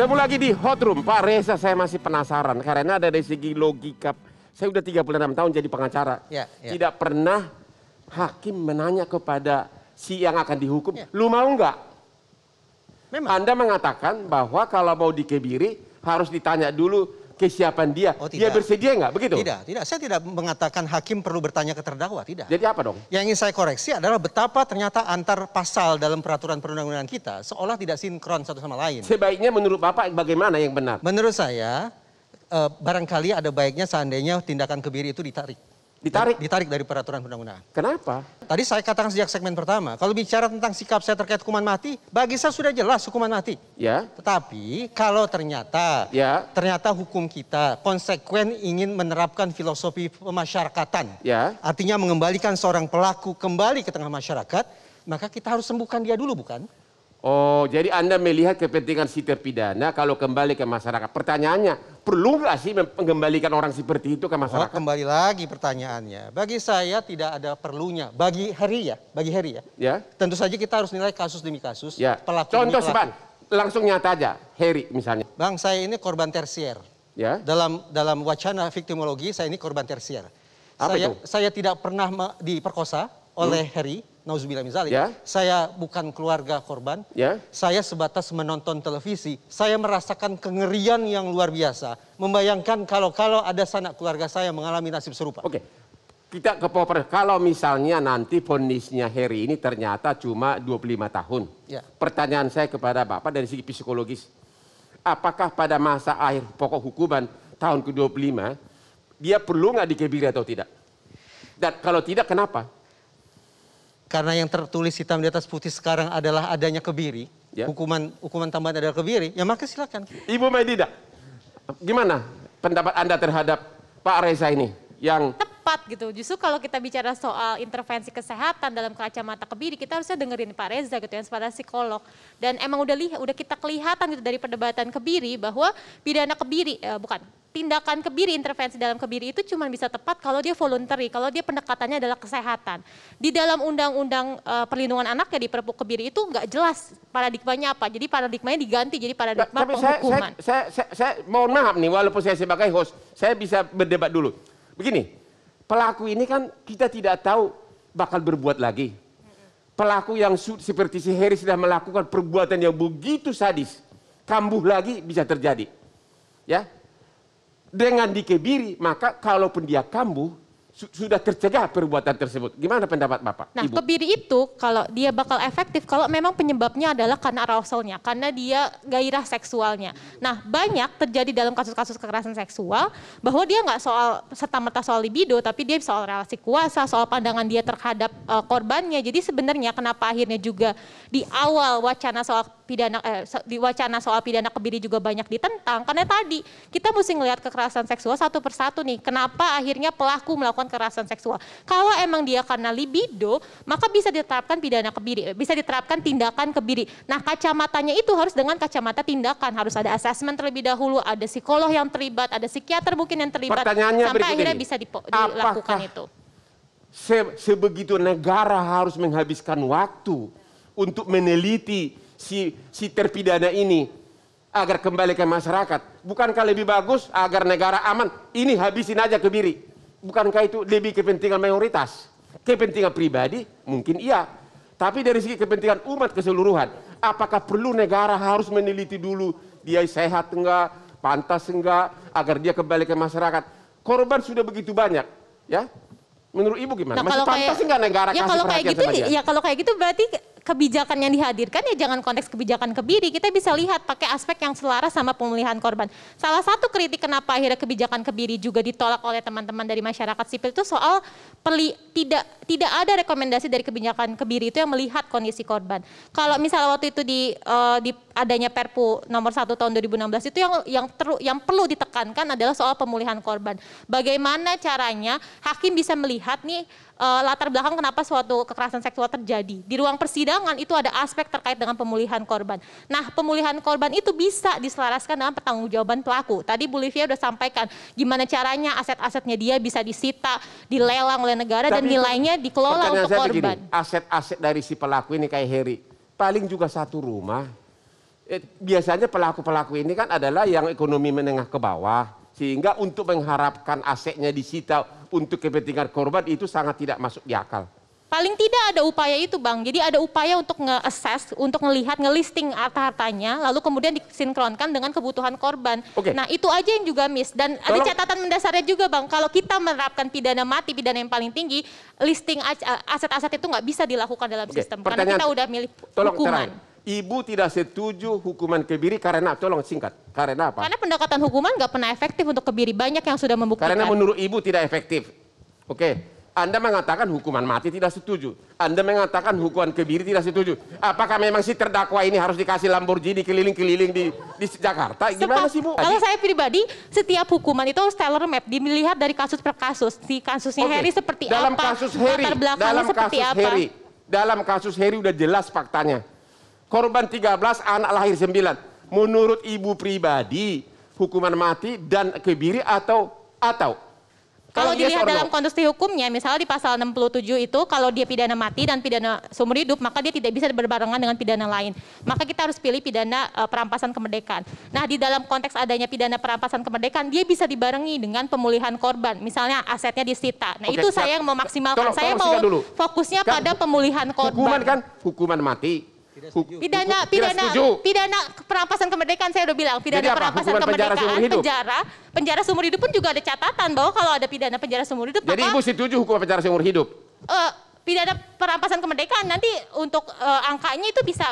Ketemu lagi di Hot Room. Pak Reza saya masih penasaran karena ada dari segi logika. Saya sudah 36 tahun jadi pengacara. Ya, ya. Tidak pernah hakim menanya kepada si yang akan dihukum, ya. lu mau nggak? Memang. Anda mengatakan bahwa kalau mau dikebiri harus ditanya dulu kesiapan dia. Oh, Dia bersedia nggak? Begitu? Tidak, tidak. Saya tidak mengatakan hakim perlu bertanya ke terdakwa, tidak. Jadi apa dong? Yang ingin saya koreksi adalah betapa ternyata antar pasal dalam peraturan perundang-undangan kita seolah tidak sinkron satu sama lain. Sebaiknya menurut Bapak bagaimana yang benar? Menurut saya, eh, barangkali ada baiknya seandainya tindakan kebiri itu ditarik. Ditarik? Ditarik dari peraturan undang-undang. Kenapa? Tadi saya katakan sejak segmen pertama, kalau bicara tentang sikap saya terkait hukuman mati, bagi saya sudah jelas hukuman mati. Ya. Tetapi kalau ternyata, ya. ternyata hukum kita konsekuen ingin menerapkan filosofi pemasyarakatan, ya. artinya mengembalikan seorang pelaku kembali ke tengah masyarakat, maka kita harus sembuhkan dia dulu bukan? Oh, jadi Anda melihat kepentingan si terpidana kalau kembali ke masyarakat. Pertanyaannya, perlu nggak sih mengembalikan orang seperti itu ke oh, masyarakat? Oh, kembali lagi pertanyaannya. Bagi saya tidak ada perlunya. Bagi Heri ya, bagi Heri ya. Ya. Tentu saja kita harus nilai kasus demi kasus. Ya. Pelaku Contoh sebab, langsung nyata aja. Heri misalnya. Bang, saya ini korban tersier. Ya. Dalam dalam wacana victimologi, saya ini korban tersier. Apa saya, itu? saya tidak pernah diperkosa oleh hmm. Heri nauzubillah misalnya, yeah. saya bukan keluarga korban, yeah. saya sebatas menonton televisi, saya merasakan kengerian yang luar biasa, membayangkan kalau-kalau ada sanak keluarga saya mengalami nasib serupa. Oke, kita ke Popper, kalau misalnya nanti vonisnya Heri ini ternyata cuma 25 tahun, yeah. pertanyaan saya kepada Bapak dari segi psikologis, apakah pada masa akhir pokok hukuman tahun ke-25, dia perlu nggak dikebiri atau tidak? Dan kalau tidak, kenapa? karena yang tertulis hitam di atas putih sekarang adalah adanya kebiri, ya. hukuman hukuman tambahan adalah kebiri, ya maka silakan. Ibu Medida, gimana pendapat Anda terhadap Pak Reza ini yang tepat gitu. Justru kalau kita bicara soal intervensi kesehatan dalam kacamata kebiri, kita harusnya dengerin Pak Reza gitu yang sebagai psikolog. Dan emang udah lihat, udah kita kelihatan gitu dari perdebatan kebiri bahwa pidana kebiri, eh, bukan tindakan kebiri, intervensi dalam kebiri itu cuma bisa tepat kalau dia voluntary, kalau dia pendekatannya adalah kesehatan. Di dalam undang-undang uh, perlindungan anak ya di Perpu kebiri itu nggak jelas paradigmanya apa. Jadi paradigmanya diganti jadi paradigma Tapi penghukuman. Saya, saya, saya, saya mohon maaf nih, walaupun saya sebagai host, saya bisa berdebat dulu. Begini, pelaku ini kan kita tidak tahu bakal berbuat lagi. Pelaku yang seperti si Heri sudah melakukan perbuatan yang begitu sadis, kambuh lagi bisa terjadi. Ya, dengan dikebiri maka kalaupun dia kambuh sudah tercegah perbuatan tersebut. Gimana pendapat Bapak? Nah, Ibu? kebiri itu kalau dia bakal efektif kalau memang penyebabnya adalah karena arousalnya, karena dia gairah seksualnya. Nah, banyak terjadi dalam kasus-kasus kekerasan seksual bahwa dia nggak soal serta-merta soal libido, tapi dia soal relasi kuasa, soal pandangan dia terhadap uh, korbannya. Jadi sebenarnya kenapa akhirnya juga di awal wacana soal pidana eh, di wacana soal pidana kebiri juga banyak ditentang karena tadi kita mesti ngelihat kekerasan seksual satu persatu nih. Kenapa akhirnya pelaku melakukan melakukan kekerasan seksual. Kalau emang dia karena libido, maka bisa diterapkan pidana kebiri, bisa diterapkan tindakan kebiri. Nah, kacamatanya itu harus dengan kacamata tindakan, harus ada asesmen terlebih dahulu, ada psikolog yang terlibat, ada psikiater mungkin yang terlibat Pertanyaannya sampai akhirnya ini. bisa dipo- dilakukan itu. Se sebegitu negara harus menghabiskan waktu untuk meneliti si si terpidana ini agar kembali ke masyarakat. Bukankah lebih bagus agar negara aman? Ini habisin aja kebiri bukankah itu lebih kepentingan mayoritas? Kepentingan pribadi mungkin iya, tapi dari segi kepentingan umat keseluruhan, apakah perlu negara harus meneliti dulu dia sehat enggak, pantas enggak, agar dia kembali ke masyarakat? Korban sudah begitu banyak, ya. Menurut ibu gimana? Nah, Masih pantas kayak, enggak negara ya, kasih kalau kayak gitu, ya, dia? Ya kalau kayak gitu berarti kebijakan yang dihadirkan ya jangan konteks kebijakan kebiri kita bisa lihat pakai aspek yang selaras sama pemulihan korban. Salah satu kritik kenapa akhirnya kebijakan kebiri juga ditolak oleh teman-teman dari masyarakat sipil itu soal peli, tidak tidak ada rekomendasi dari kebijakan kebiri itu yang melihat kondisi korban. Kalau misalnya waktu itu di uh, di adanya Perpu nomor 1 tahun 2016 itu yang yang teru, yang perlu ditekankan adalah soal pemulihan korban. Bagaimana caranya hakim bisa melihat nih e, latar belakang kenapa suatu kekerasan seksual terjadi. Di ruang persidangan itu ada aspek terkait dengan pemulihan korban. Nah, pemulihan korban itu bisa diselaraskan dengan pertanggungjawaban pelaku. Tadi Bu Livia sudah sampaikan gimana caranya aset-asetnya dia bisa disita, dilelang oleh negara Tapi dan nilainya dikelola untuk korban. Aset-aset dari si pelaku ini kayak Heri, paling juga satu rumah Eh, biasanya pelaku-pelaku ini kan adalah yang ekonomi menengah ke bawah. Sehingga untuk mengharapkan asetnya disita untuk kepentingan korban itu sangat tidak masuk di akal. Paling tidak ada upaya itu Bang, jadi ada upaya untuk nge-assess, untuk ngelihat, ngelisting harta-hartanya, lalu kemudian disinkronkan dengan kebutuhan korban. Okay. Nah itu aja yang juga miss. Dan Tolong. ada catatan mendasarnya juga Bang, kalau kita menerapkan pidana mati, pidana yang paling tinggi, listing aset-aset itu nggak bisa dilakukan dalam okay. sistem. Pertanyaan, Karena kita udah milih hukuman. Terang. Ibu tidak setuju hukuman kebiri karena tolong singkat. Karena apa? Karena pendekatan hukuman nggak pernah efektif untuk kebiri. Banyak yang sudah membuktikan. Karena menurut ibu tidak efektif. Oke. Anda mengatakan hukuman mati tidak setuju. Anda mengatakan hukuman kebiri tidak setuju. Apakah memang si terdakwa ini harus dikasih Lamborghini keliling-keliling di, di Jakarta? Gimana Sepat, sih Bu? Kalau saya pribadi, setiap hukuman itu stellar map. Dilihat dari kasus per kasus. Si kasusnya okay. Harry seperti dalam apa? Kasus Harry, dalam kasus seperti Harry, apa? Dalam kasus Harry udah jelas faktanya Korban 13, anak lahir 9. Menurut ibu pribadi, hukuman mati dan kebiri atau atau kalau yes dilihat dalam konstitusi hukumnya, misalnya di pasal 67 itu, kalau dia pidana mati dan pidana seumur hidup, maka dia tidak bisa berbarengan dengan pidana lain. Maka kita harus pilih pidana uh, perampasan kemerdekaan. Nah, di dalam konteks adanya pidana perampasan kemerdekaan, dia bisa dibarengi dengan pemulihan korban. Misalnya asetnya disita. Nah, Oke, itu saya yang memaksimalkan. Tolong, saya tolong mau dulu. fokusnya kan, pada pemulihan korban. Hukuman kan, hukuman mati pidana pidana pidana perampasan kemerdekaan saya udah bilang pidana perampasan kemerdekaan penjara penjara penjara seumur hidup pun juga ada catatan bahwa kalau ada pidana penjara seumur hidup jadi maka, ibu setuju hukuman penjara seumur hidup uh, pidana perampasan kemerdekaan nanti untuk uh, angkanya itu bisa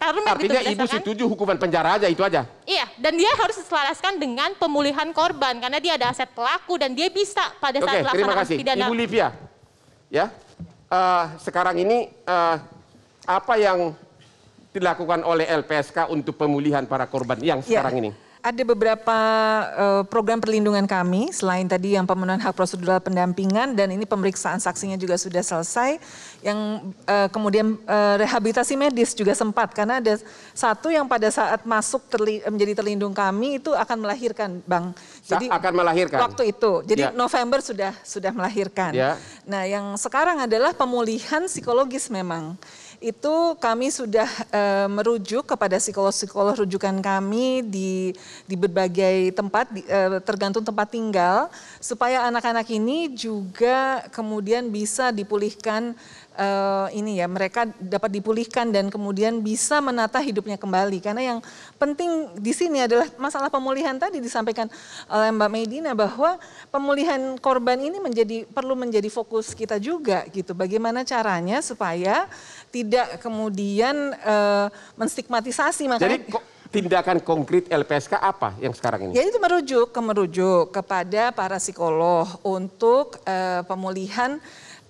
taruh gitu artinya gitu, ibu setuju hukuman penjara aja itu aja iya dan dia harus diselaraskan dengan pemulihan korban karena dia ada aset pelaku dan dia bisa pada saat Oke, terima kasih. pidana ibu Livia ya uh, sekarang ini uh, apa yang dilakukan oleh LPSK untuk pemulihan para korban yang ya, sekarang ya. ini? Ada beberapa uh, program perlindungan kami selain tadi yang pemenuhan hak prosedural pendampingan dan ini pemeriksaan saksinya juga sudah selesai. Yang uh, kemudian uh, rehabilitasi medis juga sempat karena ada satu yang pada saat masuk terli menjadi terlindung kami itu akan melahirkan, Bang. Jadi akan melahirkan. Waktu itu. Jadi ya. November sudah sudah melahirkan. Ya. Nah, yang sekarang adalah pemulihan psikologis memang itu kami sudah e, merujuk kepada psikolog-psikolog rujukan kami di di berbagai tempat di, e, tergantung tempat tinggal supaya anak-anak ini juga kemudian bisa dipulihkan e, ini ya mereka dapat dipulihkan dan kemudian bisa menata hidupnya kembali karena yang penting di sini adalah masalah pemulihan tadi disampaikan oleh Mbak Medina bahwa pemulihan korban ini menjadi perlu menjadi fokus kita juga gitu bagaimana caranya supaya tidak kemudian uh, menstigmatisasi makanya. Jadi tindakan konkret LPSK apa yang sekarang ini? Ya itu merujuk merujuk kepada para psikolog untuk uh, pemulihan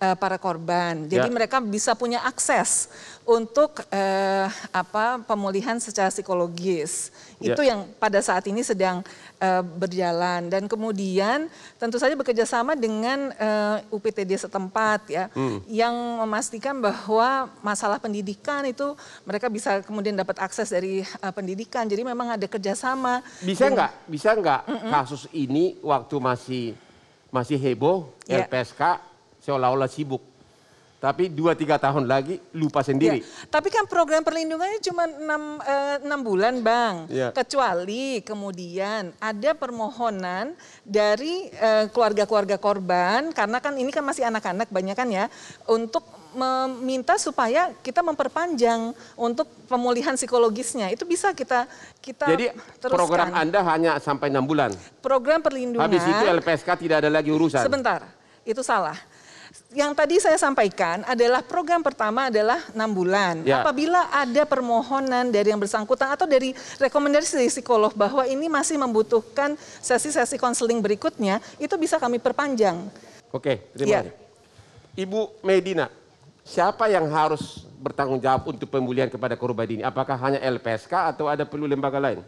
uh, para korban. Jadi ya. mereka bisa punya akses untuk uh, apa pemulihan secara psikologis. Ya. Itu yang pada saat ini sedang uh, berjalan dan kemudian tentu saja bekerjasama dengan uh, UPTD setempat ya hmm. yang memastikan bahwa masalah pendidikan itu mereka bisa kemudian dapat akses dari uh, pendidikan. Jadi memang ada kerjasama. Bisa nggak? Bisa nggak mm -mm. kasus ini waktu masih masih heboh yeah. LPSK seolah-olah sibuk. Tapi dua tiga tahun lagi lupa ya, sendiri. Ya, tapi kan program perlindungannya cuma enam eh, enam bulan, Bang. Ya. Kecuali kemudian ada permohonan dari eh, keluarga-keluarga korban karena kan ini kan masih anak-anak banyak kan ya untuk meminta supaya kita memperpanjang untuk pemulihan psikologisnya itu bisa kita kita jadi teruskan. program anda hanya sampai enam bulan program perlindungan habis itu LPSK tidak ada lagi urusan sebentar itu salah yang tadi saya sampaikan adalah program pertama adalah enam bulan. Ya. Apabila ada permohonan dari yang bersangkutan atau dari rekomendasi psikolog bahwa ini masih membutuhkan sesi-sesi konseling berikutnya, itu bisa kami perpanjang. Oke, terima ya. kasih. Ibu Medina, siapa yang harus bertanggung jawab untuk pemulihan kepada korban ini? Apakah hanya LPSK atau ada perlu lembaga lain?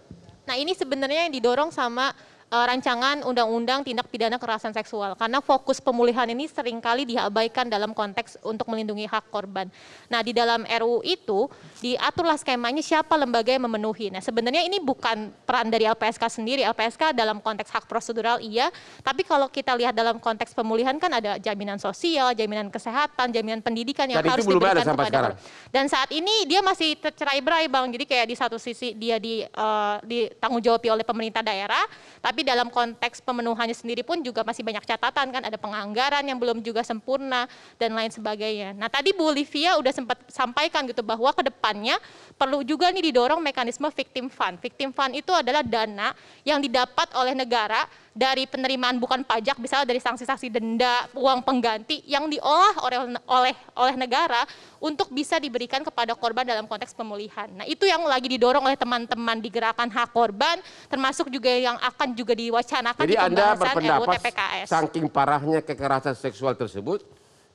Nah ini sebenarnya yang didorong sama uh, rancangan undang-undang tindak pidana kekerasan seksual karena fokus pemulihan ini seringkali diabaikan dalam konteks untuk melindungi hak korban. Nah, di dalam RU itu diaturlah skemanya siapa lembaga yang memenuhi. Nah, sebenarnya ini bukan peran dari LPSK sendiri. LPSK dalam konteks hak prosedural iya, tapi kalau kita lihat dalam konteks pemulihan kan ada jaminan sosial, jaminan kesehatan, jaminan pendidikan yang Dan harus belum diberikan kepada sekarang. Dan saat ini dia masih tercerai-berai, Bang. Jadi kayak di satu sisi dia di uh, eh, ditanggung jawab oleh pemerintah daerah, tapi tapi dalam konteks pemenuhannya sendiri pun juga masih banyak catatan kan ada penganggaran yang belum juga sempurna dan lain sebagainya. Nah tadi Bu Livia udah sempat sampaikan gitu bahwa kedepannya perlu juga nih didorong mekanisme victim fund. Victim fund itu adalah dana yang didapat oleh negara dari penerimaan bukan pajak misalnya dari sanksi-sanksi denda, uang pengganti yang diolah oleh oleh oleh negara untuk bisa diberikan kepada korban dalam konteks pemulihan. Nah, itu yang lagi didorong oleh teman-teman di gerakan hak korban termasuk juga yang akan juga diwacanakan Jadi di pembahasan Anda berpendapat RUU TPKS. Saking parahnya kekerasan seksual tersebut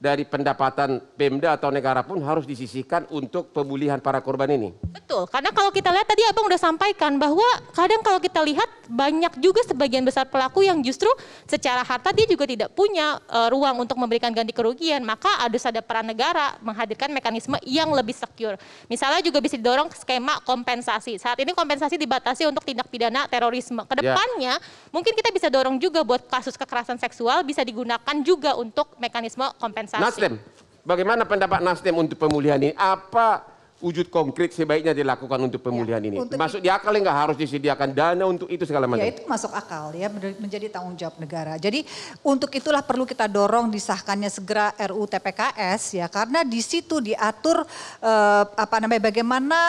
dari pendapatan Pemda atau negara pun harus disisihkan untuk pemulihan para korban ini. Betul, karena kalau kita lihat tadi Abang sudah sampaikan bahwa kadang kalau kita lihat banyak juga sebagian besar pelaku yang justru secara harta dia juga tidak punya uh, ruang untuk memberikan ganti kerugian, maka harus ada peran negara menghadirkan mekanisme yang lebih secure. Misalnya juga bisa didorong skema kompensasi. Saat ini kompensasi dibatasi untuk tindak pidana terorisme. Kedepannya ya. mungkin kita bisa dorong juga buat kasus kekerasan seksual bisa digunakan juga untuk mekanisme kompensasi kompensasi. Nasdem, bagaimana pendapat Nasdem untuk pemulihan ini? Apa wujud konkret sebaiknya dilakukan untuk ya, pemulihan ya, ini? Untuk masuk di akal nggak harus disediakan dana untuk itu segala macam? Ya itu masuk akal ya menjadi tanggung jawab negara. Jadi untuk itulah perlu kita dorong disahkannya segera RU TPKS ya karena di situ diatur eh, apa namanya bagaimana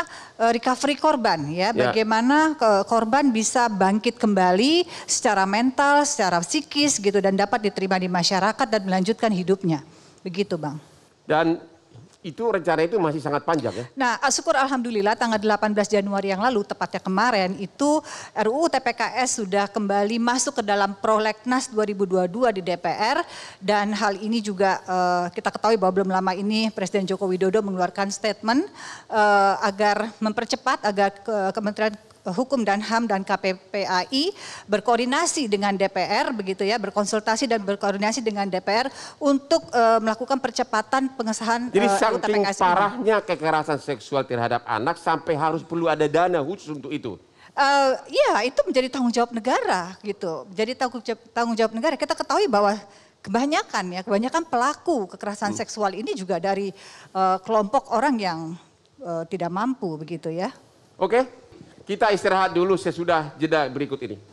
eh, recovery korban ya, ya, bagaimana ke, korban bisa bangkit kembali secara mental, secara psikis gitu dan dapat diterima di masyarakat dan melanjutkan hidupnya. Begitu Bang. Dan itu rencana itu masih sangat panjang ya? Nah, eh, syukur Alhamdulillah tanggal 18 Januari yang lalu, tepatnya kemarin, itu RUU TPKS sudah kembali masuk ke dalam prolegnas 2022 di DPR. Dan hal ini juga uh, kita ketahui bahwa belum lama ini Presiden Joko Widodo mengeluarkan statement uh, agar mempercepat, agar ke Kementerian Eh, hukum dan HAM dan KPPAI berkoordinasi dengan DPR begitu ya, berkonsultasi dan berkoordinasi dengan DPR untuk uh, melakukan percepatan pengesahan Jadi uh, saking parahnya ini. kekerasan seksual terhadap anak sampai harus perlu ada dana khusus untuk itu. Uh, ya, itu menjadi tanggung jawab negara gitu. Jadi tanggung jawab, tanggung jawab negara. Kita ketahui bahwa kebanyakan ya, kebanyakan pelaku kekerasan hmm. seksual ini juga dari uh, kelompok orang yang uh, tidak mampu begitu ya. Oke. Okay. Kita istirahat dulu sesudah jeda berikut ini.